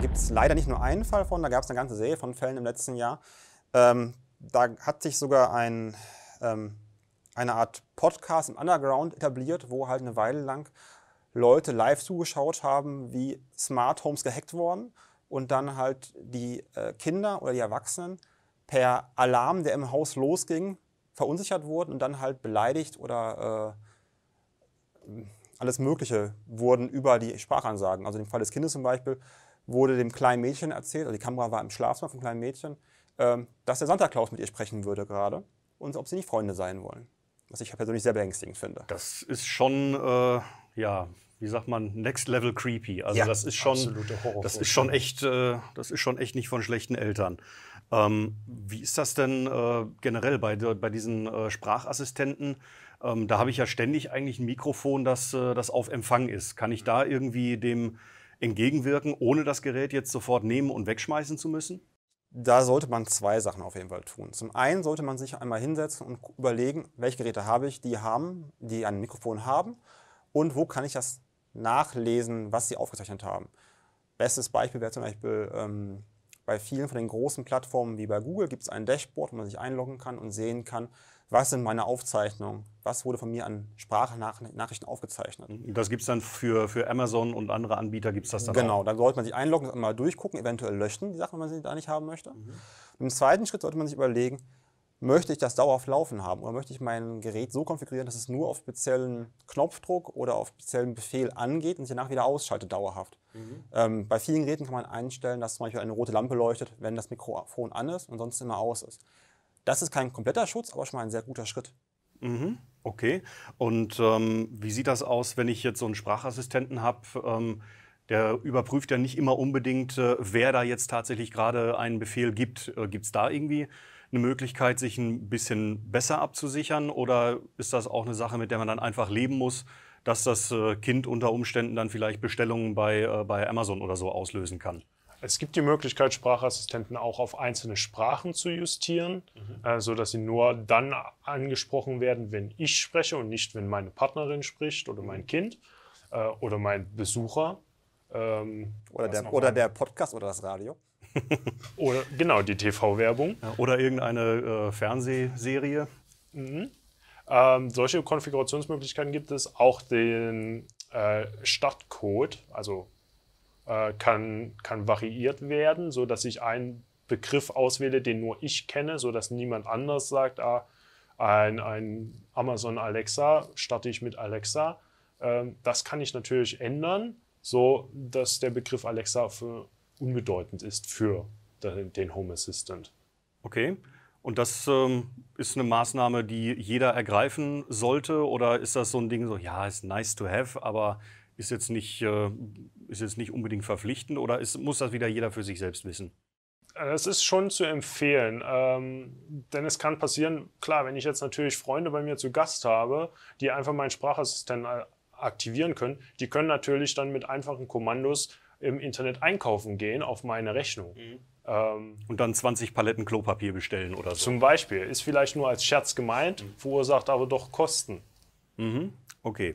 gibt es leider nicht nur einen Fall von, da gab es eine ganze Serie von Fällen im letzten Jahr. Ähm, da hat sich sogar ein, ähm, eine Art Podcast im Underground etabliert, wo halt eine Weile lang Leute live zugeschaut haben, wie Smart Homes gehackt wurden und dann halt die äh, Kinder oder die Erwachsenen per Alarm, der im Haus losging, verunsichert wurden und dann halt beleidigt oder äh, alles Mögliche wurden über die Sprachansagen. Also im Fall des Kindes zum Beispiel wurde dem kleinen Mädchen erzählt, also die Kamera war im Schlafzimmer vom kleinen Mädchen, ähm, dass der Santa Claus mit ihr sprechen würde gerade und ob sie nicht Freunde sein wollen. Was ich persönlich sehr beängstigend finde. Das ist schon, äh, ja, wie sagt man, next level creepy. Also ja, das ist schon, das ist schon echt, äh, das ist schon echt nicht von schlechten Eltern. Ähm, wie ist das denn äh, generell bei, bei diesen äh, Sprachassistenten? Ähm, da habe ich ja ständig eigentlich ein Mikrofon, das, äh, das auf Empfang ist. Kann ich da irgendwie dem entgegenwirken, ohne das Gerät jetzt sofort nehmen und wegschmeißen zu müssen? Da sollte man zwei Sachen auf jeden Fall tun. Zum einen sollte man sich einmal hinsetzen und überlegen, welche Geräte habe ich, die haben, die ein Mikrofon haben und wo kann ich das nachlesen, was sie aufgezeichnet haben. Bestes Beispiel wäre zum Beispiel ähm, bei vielen von den großen Plattformen wie bei Google gibt es ein Dashboard, wo man sich einloggen kann und sehen kann, was sind meine Aufzeichnungen, was wurde von mir an Sprachnachrichten aufgezeichnet. Das gibt es dann für, für Amazon und andere Anbieter, gibt es das dann Genau, auch? da sollte man sich einloggen, mal durchgucken, eventuell löschen, die Sachen, wenn man sie da nicht haben möchte. Mhm. Im zweiten Schritt sollte man sich überlegen, möchte ich das dauerhaft laufen haben oder möchte ich mein Gerät so konfigurieren, dass es nur auf speziellen Knopfdruck oder auf speziellen Befehl angeht und sich danach wieder ausschaltet dauerhaft. Mhm. Ähm, bei vielen Geräten kann man einstellen, dass zum Beispiel eine rote Lampe leuchtet, wenn das Mikrofon an ist und sonst immer aus ist. Das ist kein kompletter Schutz, aber schon mal ein sehr guter Schritt. Mhm. Okay. Und ähm, wie sieht das aus, wenn ich jetzt so einen Sprachassistenten habe? Ähm, der überprüft ja nicht immer unbedingt, äh, wer da jetzt tatsächlich gerade einen Befehl gibt. Äh, gibt es da irgendwie eine Möglichkeit, sich ein bisschen besser abzusichern? Oder ist das auch eine Sache, mit der man dann einfach leben muss, dass das äh, Kind unter Umständen dann vielleicht Bestellungen bei, äh, bei Amazon oder so auslösen kann? Es gibt die Möglichkeit, Sprachassistenten auch auf einzelne Sprachen zu justieren, mhm. äh, sodass sie nur dann angesprochen werden, wenn ich spreche und nicht, wenn meine Partnerin spricht oder mein mhm. Kind äh, oder mein Besucher. Ähm, oder, der, oder der Podcast oder das Radio. oder, genau, die TV-Werbung. Ja, oder irgendeine äh, Fernsehserie. Mhm. Ähm, solche Konfigurationsmöglichkeiten gibt es. Auch den äh, Startcode, also äh, kann, kann variiert werden, sodass ich einen Begriff auswähle, den nur ich kenne, sodass niemand anders sagt, ah, ein, ein Amazon Alexa starte ich mit Alexa. Ähm, das kann ich natürlich ändern, sodass der Begriff Alexa für unbedeutend ist für den Home Assistant. Okay. Und das ähm, ist eine Maßnahme, die jeder ergreifen sollte? Oder ist das so ein Ding so, ja, ist nice to have, aber ist jetzt nicht, äh, ist jetzt nicht unbedingt verpflichtend? Oder ist, muss das wieder jeder für sich selbst wissen? Das äh, ist schon zu empfehlen, ähm, denn es kann passieren, klar, wenn ich jetzt natürlich Freunde bei mir zu Gast habe, die einfach meinen Sprachassistenten äh, aktivieren können, die können natürlich dann mit einfachen Kommandos im Internet einkaufen gehen auf meine Rechnung. Mhm. Ähm, und dann 20 Paletten Klopapier bestellen oder so. Zum Beispiel. Ist vielleicht nur als Scherz gemeint, mhm. verursacht aber doch Kosten. Mhm. Okay.